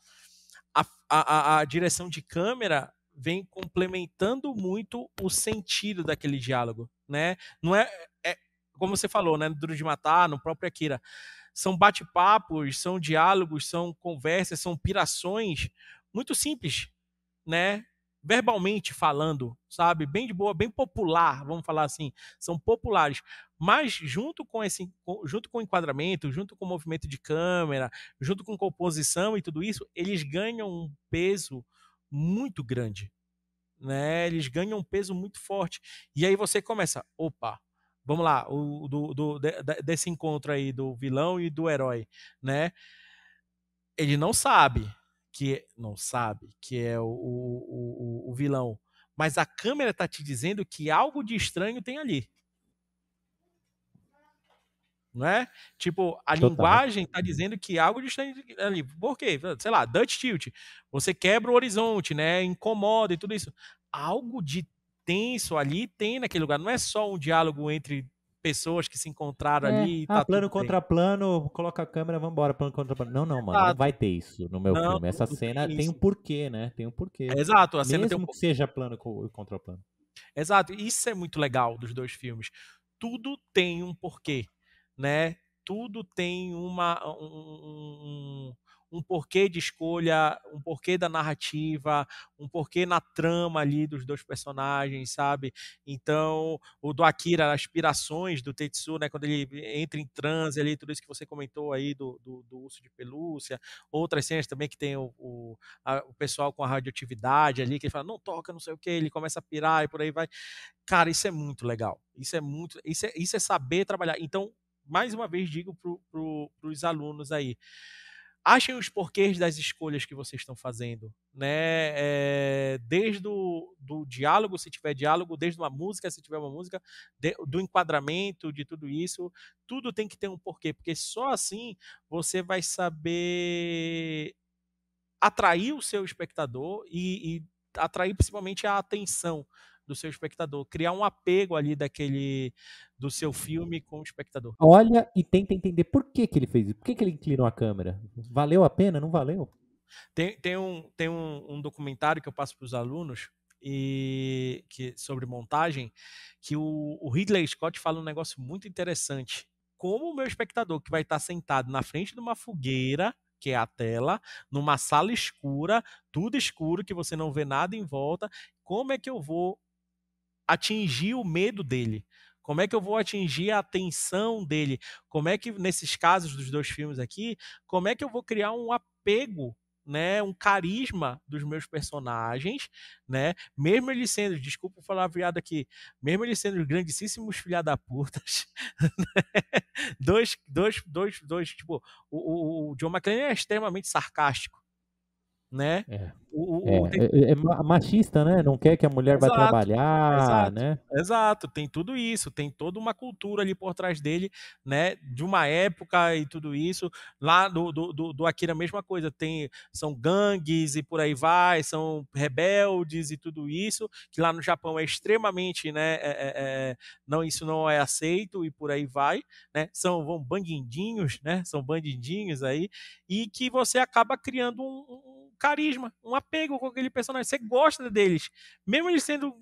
A, a, a direção de câmera vem complementando muito o sentido daquele diálogo, né? Não é, é como você falou, né? No Duro de Matar, no próprio Akira. São bate-papos, são diálogos, são conversas, são pirações, muito simples, né? Verbalmente falando, sabe? Bem de boa, bem popular, vamos falar assim. São populares. Mas junto com esse, junto com o enquadramento, junto com o movimento de câmera, junto com composição e tudo isso, eles ganham um peso muito grande, né? Eles ganham um peso muito forte. E aí você começa, opa, vamos lá, o, do, do, desse encontro aí do vilão e do herói, né? Ele não sabe, que não sabe, que é o, o, o vilão. Mas a câmera está te dizendo que algo de estranho tem ali. Não é? Tipo, a Total. linguagem está dizendo que algo de estranho ali. Por quê? Sei lá, Dutch Tilt. Você quebra o horizonte, né? Incomoda e tudo isso. Algo de tenso ali tem naquele lugar. Não é só um diálogo entre pessoas que se encontraram é. ali. Ah, tá plano contra bem. plano, coloca a câmera, vamos embora, plano contra plano. Não, não, mano, exato. não vai ter isso no meu não, filme. Essa cena tem, tem, um porquê, né? Tem um porquê. É, exato, a Mesmo cena tem um... que seja plano contra plano. Exato, isso é muito legal dos dois filmes. Tudo tem um porquê, né? Tudo tem uma um, um porquê de escolha, um porquê da narrativa, um porquê na trama ali dos dois personagens, sabe? Então, o do Akira, aspirações do Tetsu, né, quando ele entra em transe ali, tudo isso que você comentou aí do, do, do urso de pelúcia, outras cenas também que tem o, o, a, o pessoal com a radioatividade ali, que ele fala, não toca, não sei o que, ele começa a pirar e por aí vai. Cara, isso é muito legal. Isso é muito, isso é, isso é saber trabalhar. Então, mais uma vez digo para pro, os alunos aí, achem os porquês das escolhas que vocês estão fazendo, né? É, desde o do diálogo, se tiver diálogo, desde uma música, se tiver uma música, de, do enquadramento, de tudo isso, tudo tem que ter um porquê, porque só assim você vai saber atrair o seu espectador e, e atrair principalmente a atenção do seu espectador, criar um apego ali daquele do seu filme com o espectador. Olha e tenta entender por que, que ele fez isso, por que, que ele inclinou a câmera. Valeu a pena? Não valeu? Tem, tem, um, tem um, um documentário que eu passo para os alunos e que sobre montagem que o, o Ridley Scott fala um negócio muito interessante. Como o meu espectador que vai estar sentado na frente de uma fogueira que é a tela, numa sala escura, tudo escuro, que você não vê nada em volta. Como é que eu vou atingir o medo dele? Como é que eu vou atingir a atenção dele? Como é que, nesses casos dos dois filmes aqui, como é que eu vou criar um apego né, um carisma dos meus personagens, né, mesmo eles sendo, desculpa falar viado aqui, mesmo eles sendo grandíssimos filha da putas, [laughs] né, dois, dois, dois, dois, tipo, o, o, o John McClane é extremamente sarcástico, né? É. O, o, é, tem... é, é, machista, né? Não quer que a mulher exato, vá trabalhar, exato, né? Exato, tem tudo isso, tem toda uma cultura ali por trás dele, né? De uma época e tudo isso. Lá do, do, do, do Akira, a mesma coisa, tem, são gangues e por aí vai, são rebeldes e tudo isso, que lá no Japão é extremamente, né? É, é, é, não, isso não é aceito e por aí vai, né? São vão bandidinhos, né? São bandidinhos aí, e que você acaba criando um, um carisma, um apego com aquele personagem. Você gosta deles. Mesmo eles sendo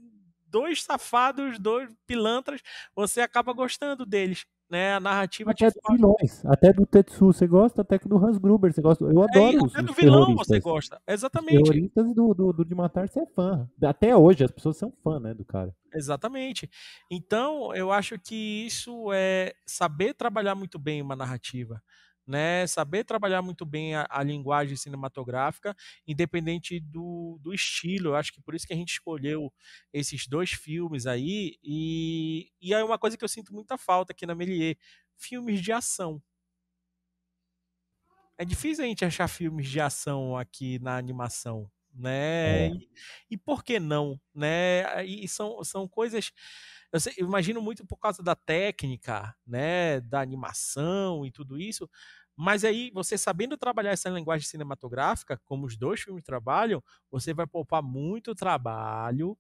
dois safados, dois pilantras, você acaba gostando deles. Né, a narrativa até dos vilões, até do Tetsu você gosta, até que do Hans Gruber você gosta. Eu é, adoro é, os, até do vilão você gosta, exatamente. Os terroristas do, do, do, de matar você é fã. Até hoje as pessoas são fã, né, do cara. Exatamente. Então eu acho que isso é saber trabalhar muito bem uma narrativa, né? Saber trabalhar muito bem a, a linguagem cinematográfica, independente do, do estilo. Eu acho que por isso que a gente escolheu esses dois filmes aí. E, e é uma coisa que eu sinto muita falta aqui na Melier: filmes de ação. É difícil a gente achar filmes de ação aqui na animação, né? É. E, e, por que não, né? E são, são coisas eu, sei, eu, imagino muito por causa da técnica, né, da animação e tudo isso, mas aí, você sabendo trabalhar essa linguagem cinematográfica, como os dois filmes trabalham, você vai poupar muito trabalho,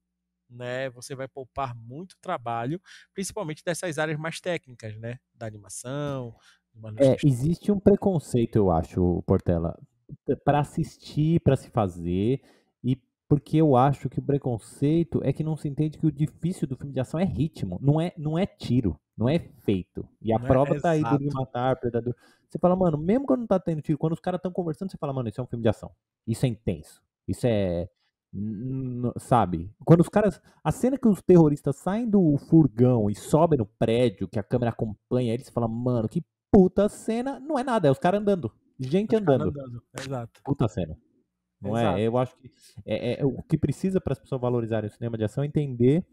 né? Você vai poupar muito trabalho, principalmente dessas áreas mais técnicas, né? Da animação. É, existe um preconceito, eu acho, Portela, para assistir, para se fazer porque eu acho que o preconceito é que não se entende que o difícil do filme de ação é ritmo, não é, não é tiro, não é feito. E a não é prova é, tá aí do matar, predador. Você fala, mano, mesmo quando não tá tendo tiro, quando os caras estão conversando, você fala, mano, isso é um filme de ação. Isso é intenso. Isso é. Sabe? Quando os caras. A cena que os terroristas saem do furgão e sobem no prédio, que a câmera acompanha eles, você fala, mano, que puta cena. Não é nada, é os caras andando. Gente os andando. andando. Exato. Puta cena. Não é? Exato. é? Eu acho que é, é, é o que precisa para as pessoas valorizarem o cinema de ação é entender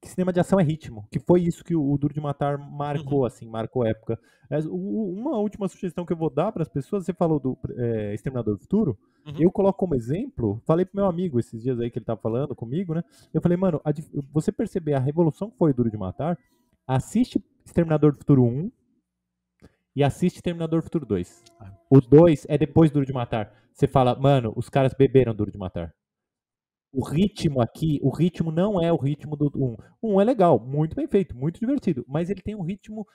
que cinema de ação é ritmo, que foi isso que o, o Duro de Matar marcou, uhum. assim, marcou época. Mas, o, uma última sugestão que eu vou dar para as pessoas, você falou do é, Exterminador do Futuro, uhum. eu coloco como exemplo, falei pro meu amigo esses dias aí que ele estava falando comigo, né? Eu falei, mano, a, você perceber a revolução que foi o Duro de Matar, assiste Exterminador do Futuro 1 e assiste Exterminador do Futuro 2. Ah, o 2 é depois do Duro de Matar você fala, mano, os caras beberam Duro de Matar. O ritmo aqui, o ritmo não é o ritmo do 1. Um. O 1 um é legal, muito bem feito, muito divertido, mas ele tem um ritmo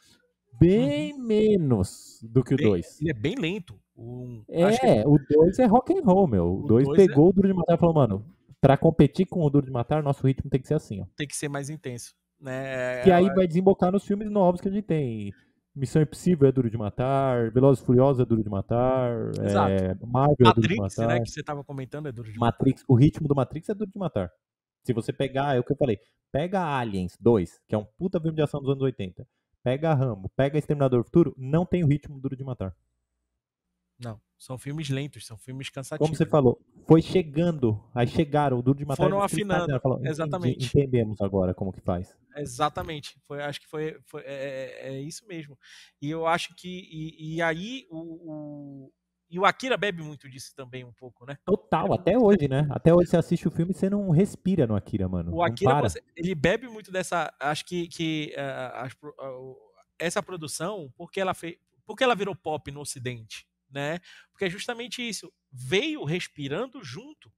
bem uhum. menos do que o 2. É, ele é bem lento. Um, é, que... o 2 é rock and roll, meu. O 2 é pegou é... o Duro de Matar e falou, mano, pra competir com o Duro de Matar, nosso ritmo tem que ser assim, ó. Tem que ser mais intenso. Né? Que é, aí vai desembocar nos filmes novos que a gente tem. Missão Impossível é duro de matar, Velozes e Furiosos é duro de matar, é, Marvel Matrix, é duro de né, matar. né, que você tava comentando, é duro de Matrix, matar. O ritmo do Matrix é duro de matar. Se você pegar, é o que eu falei, pega Aliens 2, que é um puta filme de ação dos anos 80, pega Rambo, pega Exterminador do Futuro, não tem o ritmo duro de matar. Não. São filmes lentos, são filmes cansativos. Como você falou, foi chegando, aí chegaram, o Duro de Matar. Foram afinando, falou, exatamente. Entendemos agora como que faz. Exatamente, foi, acho que foi, foi é é, é, é, isso mesmo. E eu acho que, e, e aí o, o, e o Akira bebe muito disso também um pouco, né? Total, é até hoje, né? Até hoje você assiste o filme e você não respira no Akira, mano. O Akira, você, ele bebe muito dessa, acho que, que uh, as, uh, essa produção, porque ela fez, porque ela virou pop no Ocidente né? Porque é justamente isso. Veio respirando junto,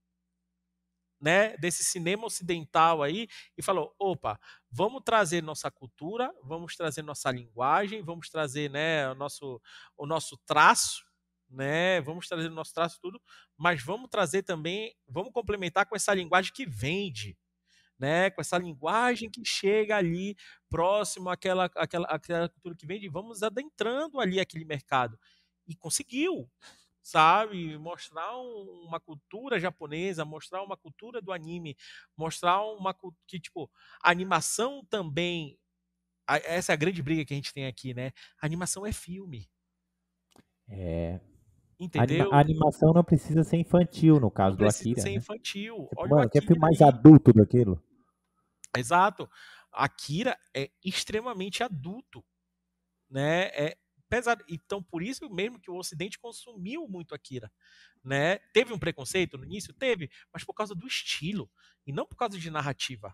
né? Desse cinema ocidental aí e falou: opa, vamos trazer nossa cultura, vamos trazer nossa linguagem, vamos trazer, né, o nosso, o nosso traço, né? Vamos trazer o nosso traço tudo, mas vamos trazer também, vamos complementar com essa linguagem que vende. Né, com essa linguagem que chega ali próximo àquela, àquela, àquela cultura que vende, vamos adentrando ali aquele mercado. E conseguiu, sabe? Mostrar uma cultura japonesa, mostrar uma cultura do anime, mostrar uma que, tipo, a animação também. Essa é a grande briga que a gente tem aqui, né? A animação é filme. É, Entendeu? A animação não precisa ser infantil, no caso do Akira. Precisa ser né? infantil. Tipo, Olha mano, Akira que é filme mais adulto do que aquilo. Exato. Akira é extremamente adulto, né? É, pesado. Então, por isso mesmo que o Ocidente consumiu muito Akira. Né? Teve um preconceito no início? Teve, mas por causa do estilo e não por causa de narrativa.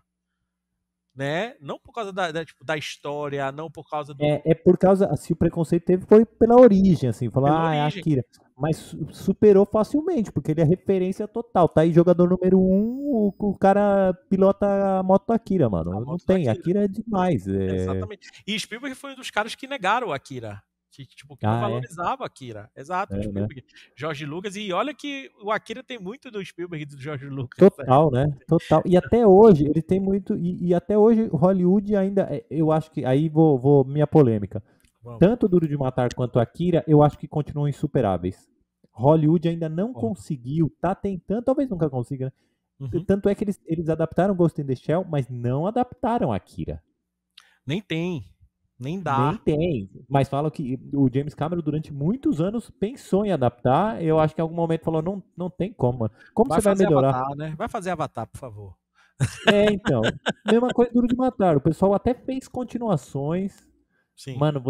Né? Não por causa da, da, tipo, da história, não por causa do. É, é por causa. Se assim, o preconceito teve foi pela origem, assim, falar, ah, é Akira. Mas superou facilmente, porque ele é referência total. Tá aí jogador número um, o, o cara pilota a moto Akira, mano. A não tem, Akira. Akira. é demais. É... Exatamente. E Spielberg foi um dos caras que negaram o Akira. Que, tipo, que ah, é? valorizava é? Akira. Exato. É, né? Jorge Lucas. E olha que o Akira tem muito do Spielberg e do Jorge Lucas. Né? Total, né? Total. E até hoje, ele tem muito. E, e até hoje, Hollywood ainda. É, eu acho que. Aí vou, vou minha polêmica. Vamos. Tanto Duro de Matar quanto Akira, eu acho que continuam insuperáveis. Hollywood ainda não Bom. conseguiu, tá tentando, talvez nunca consiga, né? Uhum. Tanto é que eles, eles adaptaram Ghost in the Shell, mas não adaptaram Akira. Nem tem. Nem dá. Nem tem. Mas falam que o James Cameron, durante muitos anos, pensou em adaptar. Eu acho que em algum momento falou: não, não tem como. Como vai você vai melhorar? Avatar, né? Vai fazer Avatar, por favor. É, então. [laughs] mesma coisa Duro de Matar. O pessoal até fez continuações. Sim. Mano,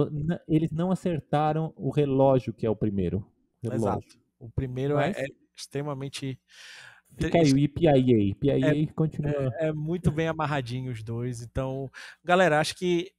eles não acertaram o relógio, que é o primeiro. Relógio. Exato. O primeiro é, Mas... é, é extremamente. Fica aí o IPIA. IPIA é, continua. É, é, muito bem amarradinho os dois. Então, galera, acho que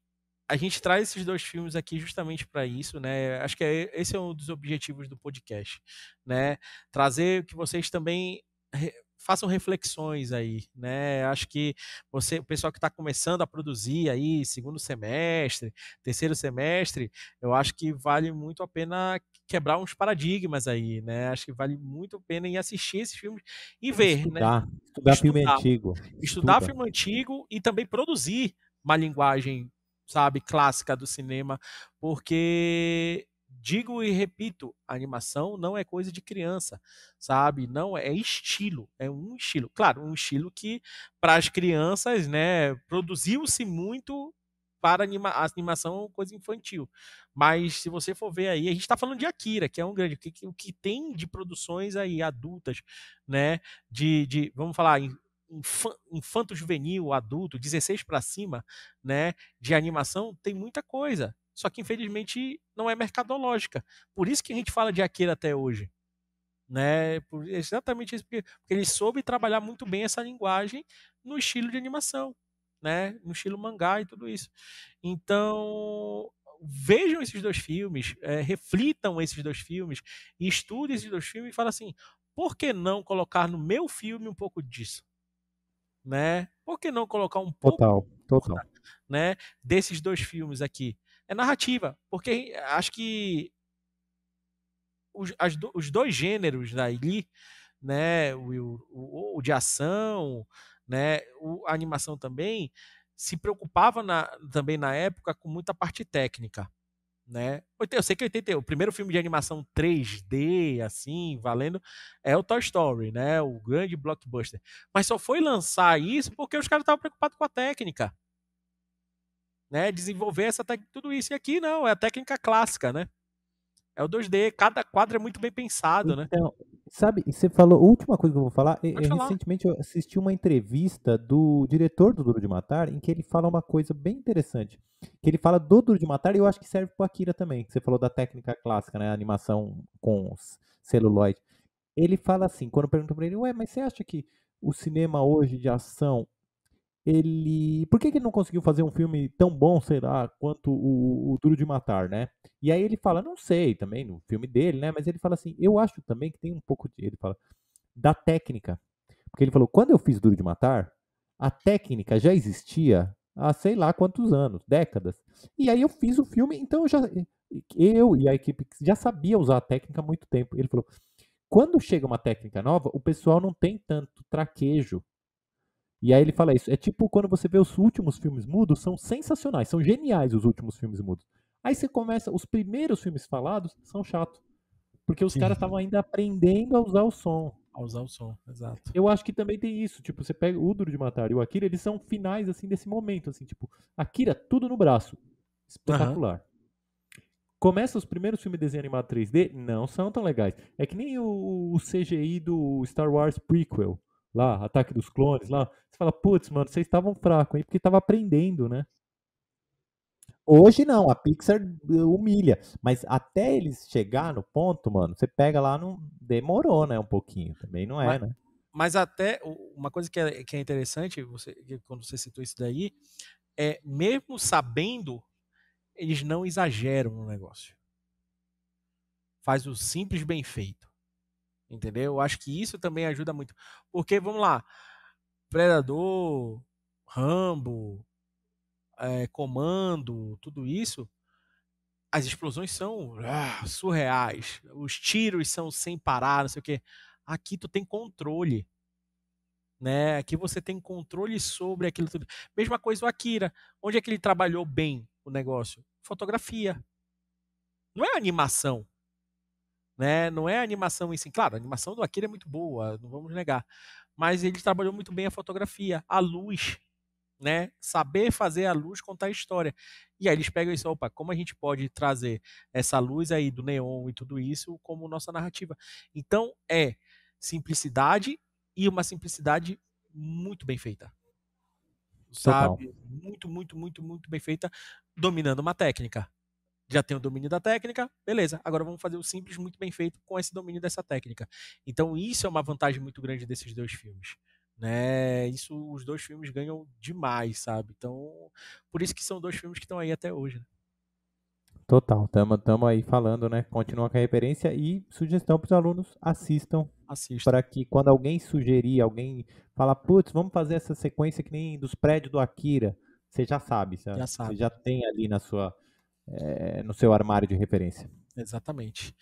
a gente traz esses dois filmes aqui justamente para isso, né? Acho que é, esse é um dos objetivos do podcast, né? Trazer que vocês também re, façam reflexões aí, né? Acho que você, o pessoal que está começando a produzir aí, segundo semestre, terceiro semestre, eu acho que vale muito a pena quebrar uns paradigmas aí, né? Acho que vale muito a pena ir assistir esses filmes e ver, estudar, né? Estudar, estudar filme antigo. Estudar Estuda. filme antigo e também produzir uma linguagem sabe, clássica do cinema, porque digo e repito, animação não é coisa de criança, sabe? Não é, é estilo, é um estilo. Claro, um estilo que para as crianças, né, produziu-se muito para anima a animação coisa infantil. Mas se você for ver aí, a gente está falando de Akira, que é um grande. O que, que, tem de produções aí adultas, né? De, de vamos falar, infanto juvenil, adulto, 16 para cima, né, de animação, tem muita coisa. Só que infelizmente não é mercadológica. Por isso que a gente fala de Akira até hoje. Né? Por, exatamente isso, porque, porque ele soube trabalhar muito bem essa linguagem no estilo de animação, né? No estilo mangá e tudo isso. Então, vejam esses dois filmes, é, reflitam esses dois filmes, estudem esses dois filmes e falem assim: por que não colocar no meu filme um pouco disso? né? Por que não colocar um pouco total, total. Né, desses dois filmes aqui? É narrativa, porque acho que os, as, os dois gêneros dali, né, o, o, o de ação, né, o, a animação também, se preocupava na, também na época com muita parte técnica né? Eu sei que 80, o primeiro filme de animação 3D, assim, valendo, é o Toy Story, né? O grande blockbuster. Mas só foi lançar isso porque os caras estavam preocupados com a técnica. Né? Desenvolver essa técnica, tudo isso. E aqui não, é a técnica clássica, né? É o 2D, cada quadro é muito bem pensado, né? então, né? Sabe, você falou, a última coisa que eu vou falar, é, falar, recentemente eu assisti uma entrevista do diretor do Duro de Matar, em que ele fala uma coisa bem interessante, que ele fala do Duro de Matar e eu acho que serve pro Akira também, você falou da técnica clássica, né, animação com celuloide. Ele fala assim, quando eu pergunto pra ele, ué, mas você acha que o cinema hoje de ação ele. Por que, que ele não conseguiu fazer um filme tão bom, será, quanto o, o, Duro de Matar, né? E aí ele fala, não sei também, no filme dele, né? Mas ele fala assim, eu acho também que tem um pouco de. Ele fala, da técnica. Porque ele falou, quando eu fiz Duro de Matar, a técnica já existia há sei lá quantos anos, décadas. E aí eu fiz o filme, então eu já. Eu e a equipe já sabia usar a técnica há muito tempo. Ele falou. Quando chega uma técnica nova, o pessoal não tem tanto traquejo e aí ele fala isso. É tipo quando você vê os últimos filmes mudos, são sensacionais, são geniais os últimos filmes mudos. Aí você começa, os primeiros filmes falados são chatos. Porque os Sim. caras estavam ainda aprendendo a usar o som. A usar o som, exato. Eu acho que também tem isso. Tipo, você pega o Duro de Matar e o Akira, eles são finais, assim, desse momento. Assim, tipo, Akira, tudo no braço. Espetacular. Uhum. Começa os primeiros filmes de desenho animado 3D, não são tão legais. É que nem o, o CGI do Star Wars Prequel lá, Ataque dos Clones lá, você fala, putz, mano, vocês estavam fracos aí porque estavam aprendendo, né? Hoje não, a Pixar humilha, mas até eles chegar no ponto, mano, você pega lá, não demorou, né, um pouquinho, também não é, mas, né? Mas até uma coisa que é, que é interessante, você, quando você citou isso daí, é mesmo sabendo, eles não exageram no negócio. Faz o simples bem feito. Entendeu? Eu acho que isso também ajuda muito. Porque, vamos lá, Predador, Rambo, é, Comando, tudo isso, as explosões são ah, surreais. Os tiros são sem parar, não sei o quê. Aqui tu tem controle. Né? Aqui você tem controle sobre aquilo tudo. Mesma coisa o Akira. Onde é que ele trabalhou bem o negócio? Fotografia. Não é animação né? Não é a animação em si. Claro, a animação do Akira é muito boa, não vamos negar. Mas ele trabalhou muito bem a fotografia, a luz, né? Saber fazer a luz contar a história. E aí eles pegam isso, opa, como a gente pode trazer essa luz aí do neon e tudo isso como nossa narrativa. Então é simplicidade e uma simplicidade muito bem feita. Sabe? Muito, muito, muito, muito bem feita, dominando uma técnica já tem o domínio da técnica, beleza. Agora vamos fazer o simples muito bem feito com esse domínio dessa técnica. Então isso é uma vantagem muito grande desses dois filmes. Né? Isso os dois filmes ganham demais, sabe? Então, por isso que são dois filmes que estão aí até hoje. Né? Total, tamo, tamo aí falando, né? Continua com a referência e sugestão para os alunos assistam. Assistam. Para que quando alguém sugerir, alguém falar, putz, vamos fazer essa sequência que nem dos prédios do Akira, você já sabe, Já sabe. Você já tem ali na sua é, no seu armário de referência. Exatamente.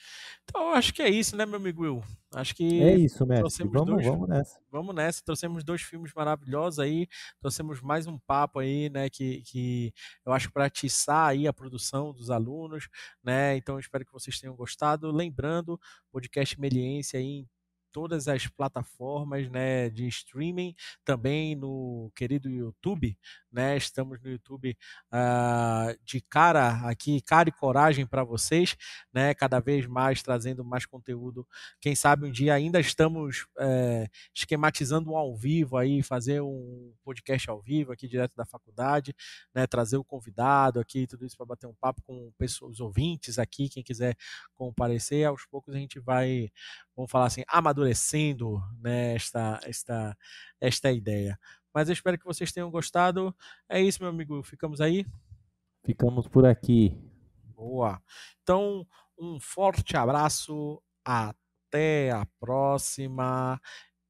Então acho que é isso, né, meu amigo Will? Acho que. É isso, mestre. Vamos, dois, vamos nessa. Vamos nessa. Trouxemos dois filmes maravilhosos aí. Trouxemos mais um papo aí, né? Que, que eu acho para atiçar aí a produção dos alunos, né? Então espero que vocês tenham gostado. Lembrando, podcast Meliense aí em todas as plataformas né, de streaming, também no querido YouTube, né? Estamos no YouTube uh, de cara aqui, cara e coragem para vocês, né? Cada vez mais trazendo mais conteúdo. Quem sabe um dia ainda estamos é, esquematizando um ao vivo aí, fazer um podcast ao vivo aqui direto da faculdade, né? Trazer o convidado aqui, tudo isso para bater um papo com pessoas, os ouvintes aqui, quem quiser comparecer, aos poucos a gente vai, vamos falar assim, amadure amadurecendo né, esta, esta, esta ideia. Mas eu espero que vocês tenham gostado. É isso, meu amigo. Ficamos aí? Ficamos por aqui. Boa. Então, um forte abraço. Até a próxima.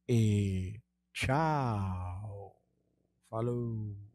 E tchau. Falou.